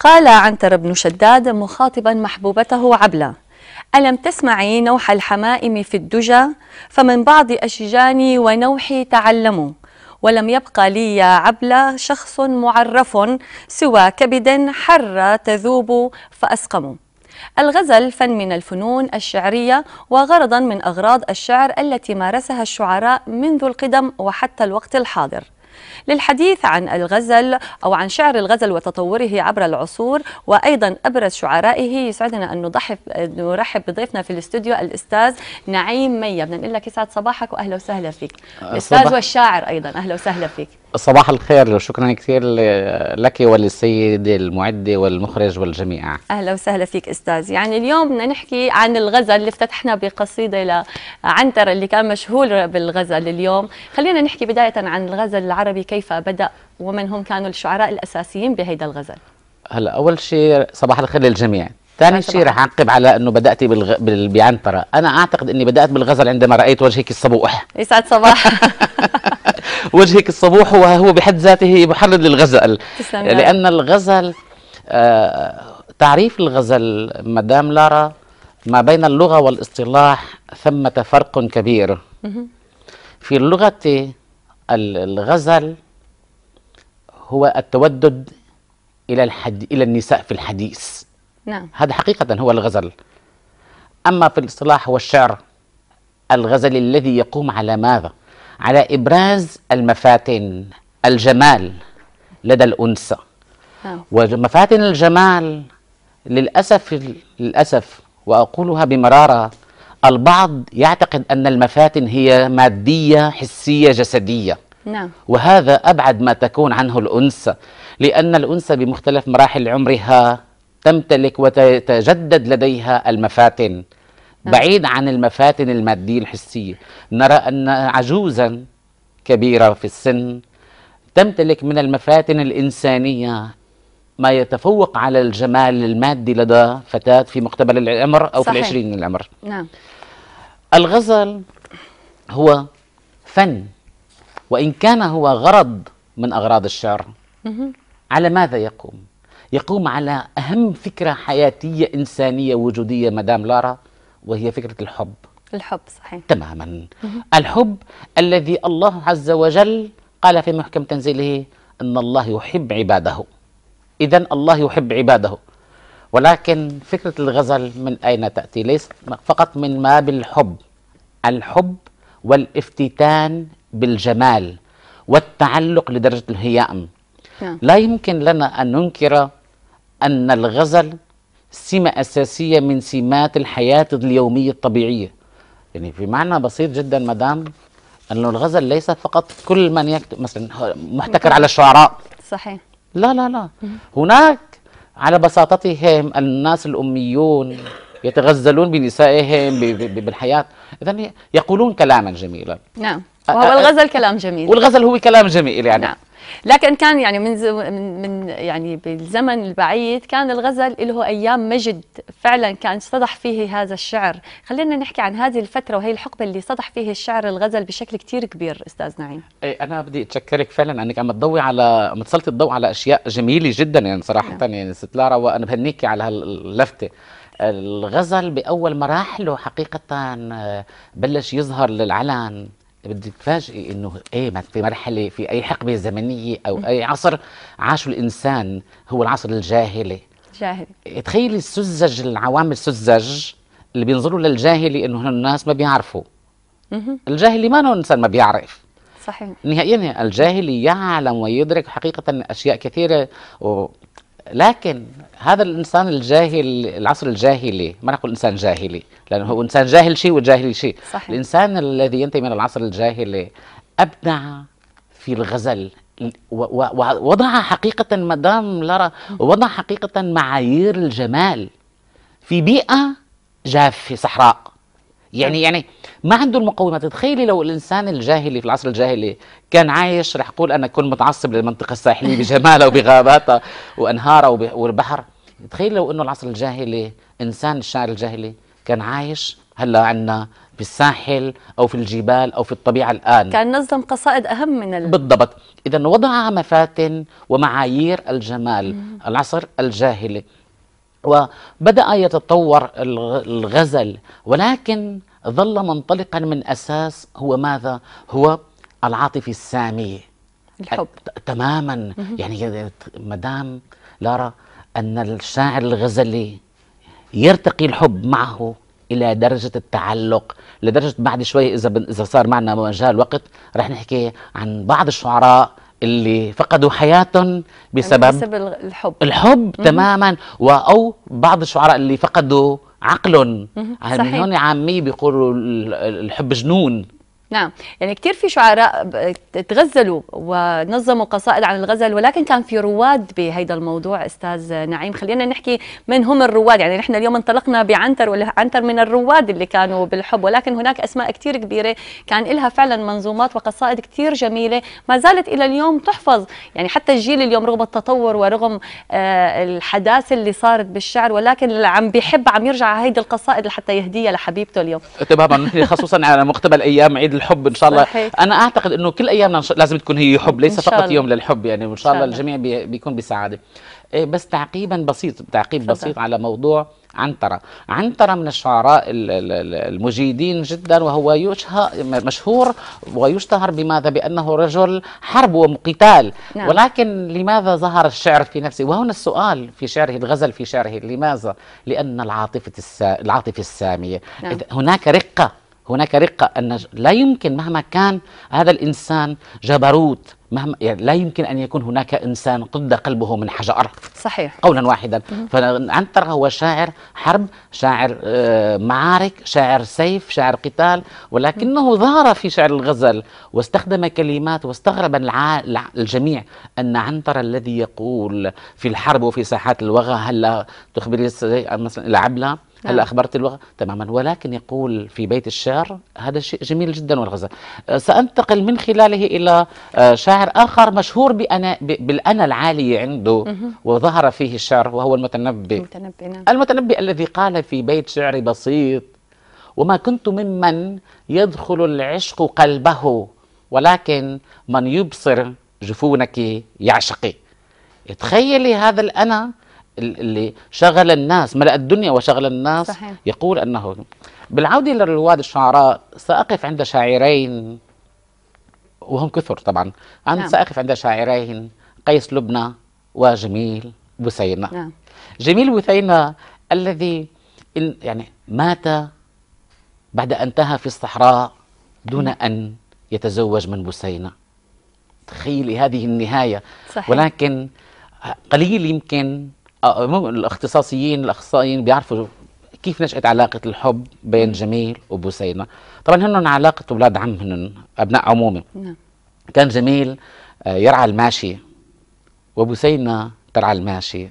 قال عنتر بن شداد مخاطبا محبوبته عبلة ألم تسمعي نوح الحمائم في الدجى فمن بعض أشجاني ونوحي تعلموا ولم يبق لي يا عبلة شخص معرف سوى كبد حر تذوب فأسقم الغزل فن من الفنون الشعرية وغرضا من أغراض الشعر التي مارسها الشعراء منذ القدم وحتى الوقت الحاضر للحديث عن الغزل أو عن شعر الغزل وتطوره عبر العصور وأيضا أبرز شعرائه يسعدنا أن نضحف نرحب بضيفنا في الاستوديو الأستاذ نعيم مية بدنا نقول لك يسعد صباحك وأهلا وسهلا فيك آه، الأستاذ والشاعر أيضا أهلا وسهلا فيك صباح الخير وشكرا كثير لك وللسيد المعد والمخرج والجميع اهلا وسهلا فيك استاذ يعني اليوم بدنا نحكي عن الغزل اللي افتتحنا بقصيده لعنتر اللي كان مشهور بالغزل اليوم خلينا نحكي بدايه عن الغزل العربي كيف بدا ومن هم كانوا الشعراء الاساسيين بهيدا الغزل هلا اول شيء صباح الخير للجميع ثاني شيء رح اعقب على انه بداتي بالغ... بال... بعنتره انا اعتقد اني بدات بالغزل عندما رايت وجهك الصبوح يسعد صباح وجهك الصبوح وهو بحد ذاته محرر للغزل لأن الغزل آه، تعريف الغزل مدام لارا ما بين اللغة والاصطلاح ثمة فرق كبير في اللغة الغزل هو التودد إلى الحد... إلى النساء في الحديث نعم هذا حقيقة هو الغزل أما في الاصطلاح هو الشعر الغزل الذي يقوم على ماذا على إبراز المفاتن الجمال لدى الأنثى آه. ومفاتن الجمال للأسف للأسف وأقولها بمرارة البعض يعتقد أن المفاتن هي مادية حسية جسدية نعم. وهذا أبعد ما تكون عنه الأنثى لأن الأنثى بمختلف مراحل عمرها تمتلك وتتجدد لديها المفاتن آه. بعيد عن المفاتن المادية الحسية نرى أن عجوزا كبيرة في السن تمتلك من المفاتن الإنسانية ما يتفوق على الجمال المادي لدى فتاة في مقتبل العمر أو صحيح. في العشرين من العمر نعم. الغزل هو فن وإن كان هو غرض من أغراض الشعر مه. على ماذا يقوم؟ يقوم على أهم فكرة حياتية إنسانية وجودية مدام لارا وهي فكرة الحب الحب صحيح تماما الحب الذي الله عز وجل قال في محكم تنزيله أن الله يحب عباده إذا الله يحب عباده ولكن فكرة الغزل من أين تأتي ليس فقط من ما بالحب الحب والافتتان بالجمال والتعلق لدرجة الهيام نعم. لا يمكن لنا أن ننكر أن الغزل سمة أساسية من سمات الحياة اليومية الطبيعية يعني بمعنى بسيط جدا مدام أنه الغزل ليس فقط كل من يكتب مثلا محتكر على الشعراء صحيح لا لا لا هناك على بساطتهم الناس الأميون يتغزلون بنسائهم بالحياة إذا يقولون كلاما جميلا نعم وهو الغزل كلام جميل والغزل هو كلام جميل يعني نعم. لكن كان يعني من من يعني بالزمن البعيد كان الغزل له ايام مجد فعلا كان صدح فيه هذا الشعر خلينا نحكي عن هذه الفتره وهي الحقبه اللي صدح فيه الشعر الغزل بشكل كثير كبير استاذ نعيم ايه انا بدي اتشكرك فعلا انك عم تضوي على عم تسلطي الضوء على اشياء جميله جدا يعني صراحه نعم. يعني ست لارا وانا بهنيكي على هاللفته الغزل باول مراحله حقيقه آه، بلش يظهر للعلن بدي تفاجئي انه ايه في مرحله في اي حقبه زمنيه او اي عصر عاشوا الانسان هو العصر الجاهلي جاهلي إيه، تخيلي السذج العوامل السذج اللي بينظروا للجاهلي انه الناس ما بيعرفوا الجاهلي ما هو انسان ما بيعرف صحيح نهائيا الجاهلي يعلم ويدرك حقيقه اشياء كثيره و... لكن هذا الانسان الجاهل العصر الجاهلي ما نقول انسان جاهلي لانه هو انسان جاهل شيء وجاهل شيء صحيح. الانسان الذي ينتمي من العصر الجاهلي ابدع في الغزل ووضع حقيقة مدام لارا وضع حقيقة معايير الجمال في بيئة جافة صحراء يعني يعني ما عنده المقومات تخيلي لو الانسان الجاهلي في العصر الجاهلي كان عايش رح اقول انا كنت متعصب للمنطقه الساحليه بجمالها وبغاباتها وانهارها والبحر تخيل لو انه العصر الجاهلي انسان الشاعر الجاهلي كان عايش هلا عندنا بالساحل او في الجبال او في الطبيعه الان كان نظم قصائد اهم من ال... بالضبط اذا وضع مفاتن ومعايير الجمال العصر الجاهلي وبدأ يتطور الغزل ولكن ظل منطلقا من أساس هو ماذا؟ هو العاطفة السامية الحب تماما يعني مدام لارا أن الشاعر الغزلي يرتقي الحب معه الى درجه التعلق لدرجه بعد شوي اذا اذا صار معنا مجال وقت رح نحكي عن بعض الشعراء اللي فقدوا حياتهم بسبب بسبب الحب الحب مم. تماما او بعض الشعراء اللي فقدوا عقلهم من يعني هون عاميه بيقولوا الحب جنون نعم يعني كثير في شعراء تغزلوا ونظموا قصائد عن الغزل ولكن كان في رواد بهيدا الموضوع استاذ نعيم خلينا نحكي من هم الرواد يعني نحن اليوم انطلقنا بعنتر ولا عنتر من الرواد اللي كانوا بالحب ولكن هناك اسماء كثير كبيره كان لها فعلا منظومات وقصائد كثير جميله ما زالت الى اليوم تحفظ يعني حتى الجيل اليوم رغم التطور ورغم آه، الحداثه اللي صارت بالشعر ولكن اللي عم بيحب عم يرجع هيدي القصائد لحتى يهديها لحبيبته اليوم تماما خصوصا على مقتبل ايام عيد الحب ان شاء الله صحيح. انا اعتقد انه كل ايامنا لازم تكون هي حب ليس فقط يوم للحب يعني وان شاء الله الجميع بيكون بسعاده إيه، بس تعقيبا بسيط تعقيب بسيط على موضوع عنترة عنترة من الشعراء المجيدين جدا وهو يشهر مشهور ويشتهر بماذا بأنه رجل حرب ومقتال نعم. ولكن لماذا ظهر الشعر في نفسه وهنا السؤال في شعره الغزل في شعره لماذا لأن العاطفة السا... العاطفة السامية نعم. هناك رقة هناك رقة أن لا يمكن مهما كان هذا الإنسان جبروت مهما يعني لا يمكن أن يكون هناك إنسان قد قلبه من حجر صحيح قولا واحدا فعنتر هو شاعر حرب شاعر آه، معارك شاعر سيف شاعر قتال ولكنه ظهر في شعر الغزل واستخدم كلمات واستغرب الجميع أن عنتر الذي يقول في الحرب وفي ساحات الوغى هلا تخبري مثلا العبلة نعم. هلا اخبرت اللغه تماما ولكن يقول في بيت الشعر هذا شيء جميل جدا والغزل أه، سانتقل من خلاله الى أه، شاعر اخر مشهور بأنا بالانا العالي عنده مه. وظهر فيه الشعر وهو المتنبي المتنبي نعم. المتنبي الذي قال في بيت شعري بسيط وما كنت ممن يدخل العشق قلبه ولكن من يبصر جفونك يعشقي تخيلي هذا الانا اللي شغل الناس ملأ الدنيا وشغل الناس صحيح. يقول أنه بالعودة للرواد الشعراء سأقف عند شاعرين وهم كثر طبعا أنا نعم. سأقف عند شاعرين قيس لبنى وجميل بثينة نعم. جميل بثينة الذي إن يعني مات بعد أن انتهى في الصحراء دون نعم. أن يتزوج من بثينة تخيلي هذه النهاية صحيح. ولكن قليل يمكن آه، آه، الاختصاصيين الاخصائيين بيعرفوا كيف نشأت علاقة الحب بين نعم. جميل وبوسينة طبعا هن علاقة أولاد عم هن أبناء عمومي نعم. كان جميل آه، يرعى الماشي وبوسينة ترعى الماشي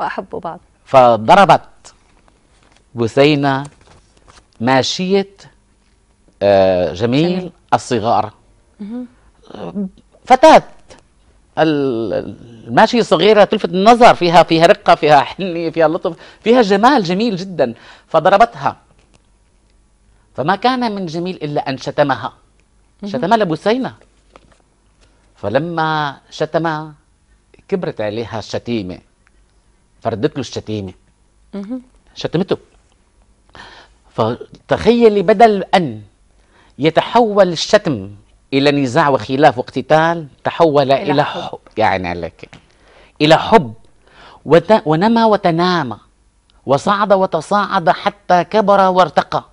وأحبوا بعض فضربت بوسينة ماشية جميل, جميل. الصغار فتاة الماشية صغيرة تلفت النظر فيها فيها رقة فيها حنية فيها لطف فيها جمال جميل جدا فضربتها فما كان من جميل إلا أن شتمها شتم لبسينة فلما شتم كبرت عليها الشتيمة فردت له الشتيمة شتمته فتخيلي بدل أن يتحول الشتم إلى نزاع وخلاف واقتتال تحول إلى, إلى حب. حب يعني لك إلى حب وت... ونمى وتنامى وصعد وتصاعد حتى كبر وارتقى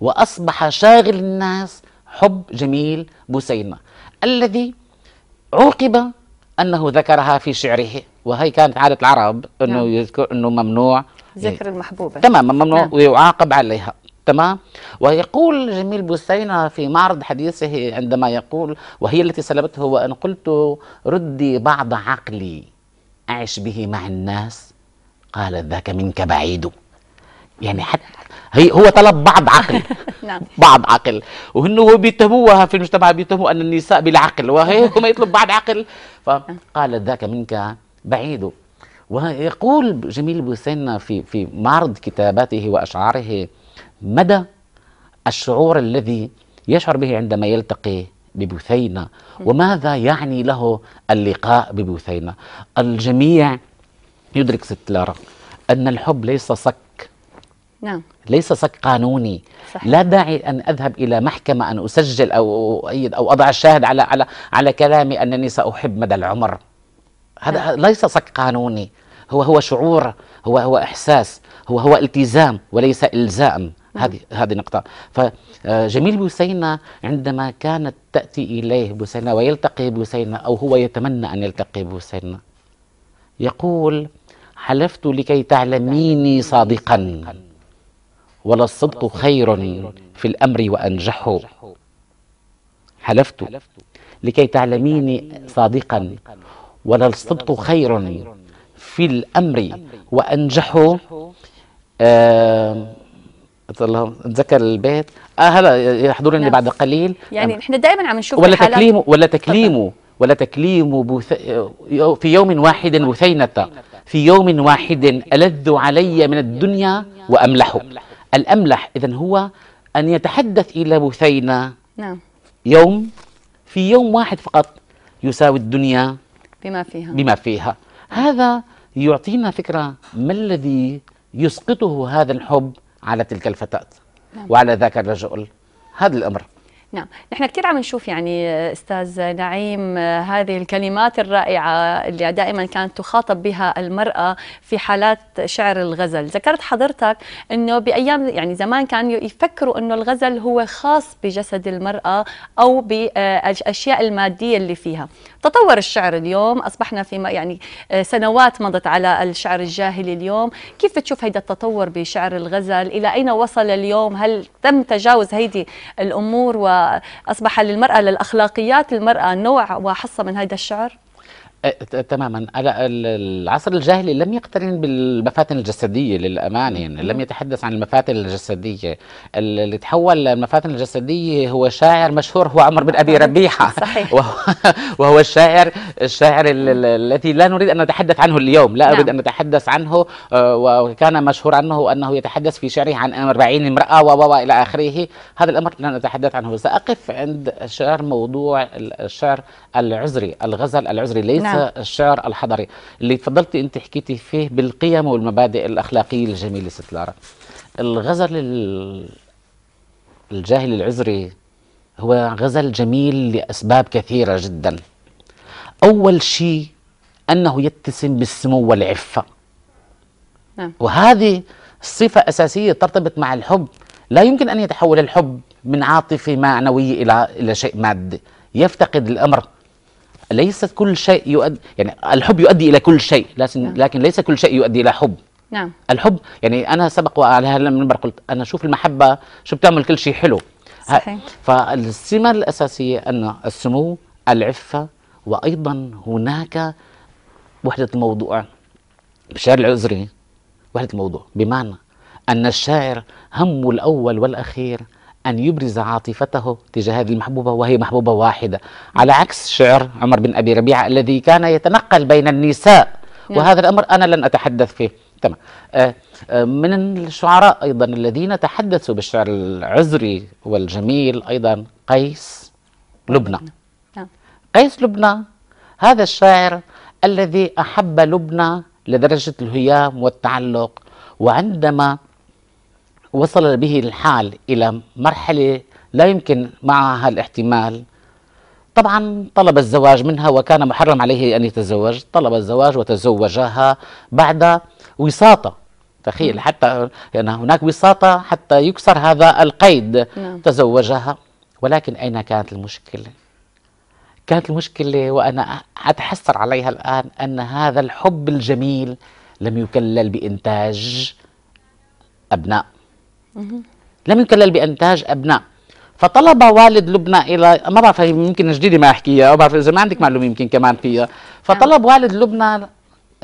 وأصبح شاغل الناس حب جميل بوسيمة الذي عوقب أنه ذكرها في شعره وهي كانت عادة العرب أنه نعم. يذكر أنه ممنوع ذكر المحبوبة تمام ممنوع نعم. ويعاقب عليها تمام ويقول جميل بوسينة في معرض حديثه عندما يقول وهي التي سلبته وأن قلت ردي بعض عقلي أعش به مع الناس قال ذاك منك بعيد يعني حتى هي هو طلب بعض عقل نعم. بعض عقل وهن هو بيتهموها في المجتمع بيتهموا أن النساء بالعقل وهي ما يطلب بعض عقل فقال نعم. ذاك منك بعيد ويقول جميل بوسينا في في معرض كتاباته وأشعاره مدى الشعور الذي يشعر به عندما يلتقي ببثينة وماذا يعني له اللقاء ببثينة الجميع يدرك ست لارا أن الحب ليس صك نعم ليس صك قانوني صحيح. لا داعي أن أذهب إلى محكمة أن أسجل أو أؤيد أو أضع الشاهد على على على كلامي أنني سأحب مدى العمر هذا نعم. ليس صك قانوني هو هو شعور هو هو إحساس هو هو التزام وليس إلزام نعم. هذه هذه نقطه فجميل آه، بوسينه عندما كانت تاتي اليه بوسينه ويلتقي بوسينه او هو يتمنى ان يلتقي بوسينه يقول حلفت لكي تعلميني صادقا ولا الصدق خير في الامر وانجحه حلفت لكي تعلميني صادقا ولا الصدق خير في الامر وانجحه آه الله تذكر البيت اه هلا يحضرني نعم. بعد قليل يعني نحن دائما عم نشوف ولا تكليمه ولا تكليمه ولا تكليم بث... في يوم واحد بثينة في يوم واحد ألذ علي من الدنيا وأملح الأملح إذا هو أن يتحدث إلى بثينة نعم يوم في يوم واحد فقط يساوي الدنيا بما فيها بما فيها هذا يعطينا فكرة ما الذي يسقطه هذا الحب على تلك الفتاة نعم. وعلى ذاك الرجل هذا الأمر نعم نحن كثير عم نشوف يعني استاذ نعيم هذه الكلمات الرائعه اللي دائما كانت تخاطب بها المراه في حالات شعر الغزل ذكرت حضرتك انه بايام يعني زمان كانوا يفكروا انه الغزل هو خاص بجسد المراه او بالاشياء الماديه اللي فيها تطور الشعر اليوم اصبحنا في يعني آه، سنوات مضت على الشعر الجاهلي اليوم كيف تشوف هيدا التطور بشعر الغزل الى اين وصل اليوم هل تم تجاوز هيدي الامور واصبح للمراه للاخلاقيات المراه نوع وحصه من هذا الشعر تماما العصر الجاهلي لم يقترن بالمفاتن الجسديه للامانه يعني لم نعم. يتحدث عن المفاتن الجسديه اللي تحول للمفاتن الجسديه هو شاعر مشهور هو عمر بن ابي ربيحه صحيح وهو الشاعر الشاعر الذي لا نريد ان نتحدث عنه اليوم لا اريد نعم. ان نتحدث عنه آه، وكان مشهور عنه انه يتحدث في شعره عن 40 امراه و الى اخره هذا الامر لا نتحدث عنه ساقف عند شعر موضوع الشعر العزري الغزل العزري ليس نعم. نعم. الشعر الحضري اللي تفضلتي انت حكيتي فيه بالقيم والمبادئ الاخلاقيه الجميله ست لارا الغزل الجاهلي العزري هو غزل جميل لاسباب كثيره جدا اول شيء انه يتسم بالسمو والعفه نعم. وهذه صفه اساسيه ترتبط مع الحب لا يمكن ان يتحول الحب من عاطفه معنويه الى الى شيء مادي يفتقد الامر ليس كل شيء يؤدي يعني الحب يؤدي الى كل شيء لكن نعم. لكن ليس كل شيء يؤدي الى حب نعم الحب يعني انا سبق وعلى هذا المنبر قلت انا اشوف المحبه شو بتعمل كل شيء حلو صحيح فالسمه الاساسيه ان السمو العفه وايضا هناك وحده الموضوع بالشعر العذري وحده الموضوع بمعنى ان الشاعر همه الاول والاخير أن يبرز عاطفته تجاه هذه المحبوبة وهي محبوبة واحدة على عكس شعر عمر بن أبي ربيعة الذي كان يتنقل بين النساء نعم. وهذا الأمر أنا لن أتحدث فيه تمام آه, آه، من الشعراء أيضا الذين تحدثوا بالشعر العزري والجميل أيضا قيس لبنى نعم. نعم. قيس لبنى هذا الشاعر الذي أحب لبنى لدرجة الهيام والتعلق وعندما وصل به الحال إلى مرحلة لا يمكن معها الاحتمال طبعا طلب الزواج منها وكان محرم عليه أن يتزوج طلب الزواج وتزوجها بعد وساطة تخيل نعم. حتى يعني هناك وساطة حتى يكسر هذا القيد نعم. تزوجها ولكن أين كانت المشكلة كانت المشكلة وأنا أتحسر عليها الآن أن هذا الحب الجميل لم يكلل بإنتاج أبناء لم يكلل بانتاج ابناء فطلب والد لبنى الى ما بعرف يمكن جديده ما احكيها او بعرف اذا ما عندك معلومه يمكن كمان فيها فطلب والد لبنى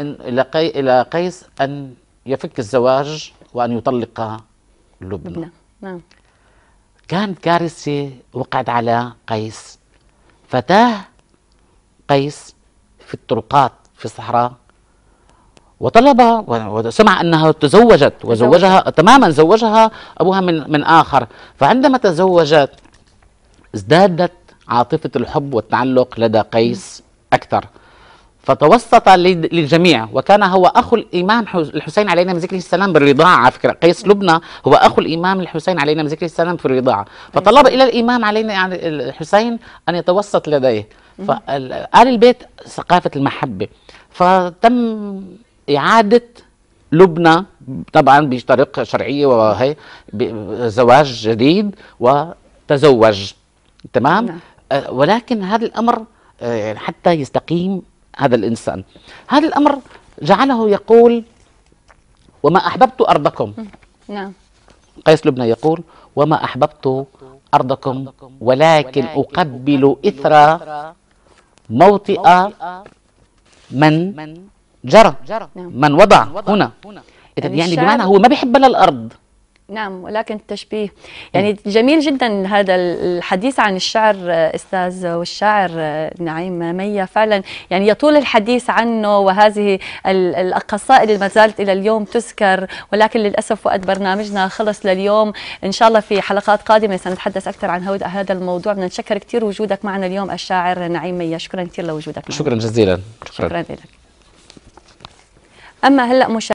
الى الى قيس ان يفك الزواج وان يطلق لبنى, لبنى. نعم كان كارثه وقعت على قيس فتاه قيس في الطرقات في الصحراء وطلب وسمع انها تزوجت وزوجها تماما زوجها ابوها من من اخر فعندما تزوجت ازدادت عاطفه الحب والتعلق لدى قيس اكثر فتوسط للجميع وكان هو اخو الامام الحسين علينا من ذكره السلام بالرضاعه على فكره قيس لبنى هو اخو الامام الحسين علينا من ذكره السلام في الرضاعه فطلب الى الامام علينا يعني الحسين ان يتوسط لديه فال البيت ثقافه المحبه فتم إعادة لبنى طبعا بطريقة شرعية وهي زواج جديد وتزوج تمام نعم. آه، ولكن هذا الأمر آه، يعني حتى يستقيم هذا الإنسان هذا الأمر جعله يقول وما أحببت أرضكم نعم قيس لبنى يقول وما أحببت أرضكم ولكن أقبل إثر موطئ من جرى جرى نعم. من وضع هنا يعني, يعني بمعنى هو ما بيحب الا الارض نعم ولكن التشبيه يعني جميل جدا هذا الحديث عن الشعر استاذ والشاعر نعيم مية فعلا يعني يطول الحديث عنه وهذه القصائد اللي ما زالت الى اليوم تذكر ولكن للاسف وقت برنامجنا خلص لليوم ان شاء الله في حلقات قادمه سنتحدث اكثر عن هذا الموضوع بدنا نتشكر كثير وجودك معنا اليوم الشاعر نعيم مية شكرا كثير لوجودك معنا. شكرا جزيلا شكرا, شكرا لك اما هلا مش